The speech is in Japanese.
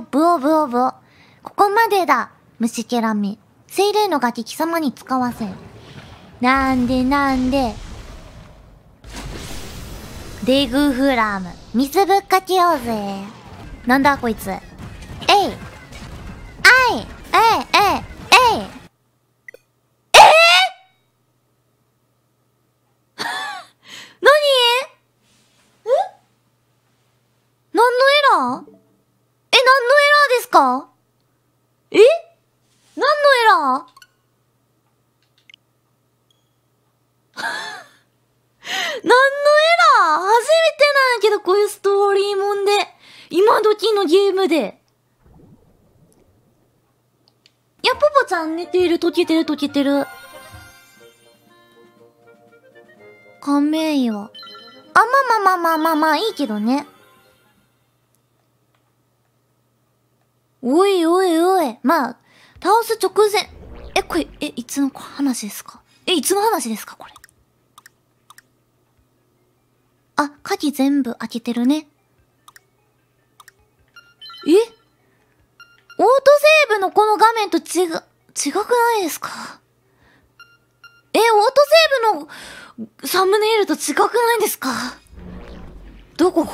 とブオブオブオ。ここまでだ、虫けらみ。精霊のガキ貴様に使わせ。なんでなんで。デグフラム。水ぶっかけようぜ。なんだこいつ。えい。あい。えい。今時のゲームで。いや、ぽぽちゃん寝ている、溶けてる、溶けてる。亀岩。あ、まあまあまあまあまあ、いいけどね。おいおいおい。まあ、倒す直前。え、これ、え、いつの話ですかえ、いつの話ですかこれ。あ、鍵全部開けてるね。えオートセーブのこの画面と違、違くないですかえ、オートセーブのサムネイルと違くないですかどこ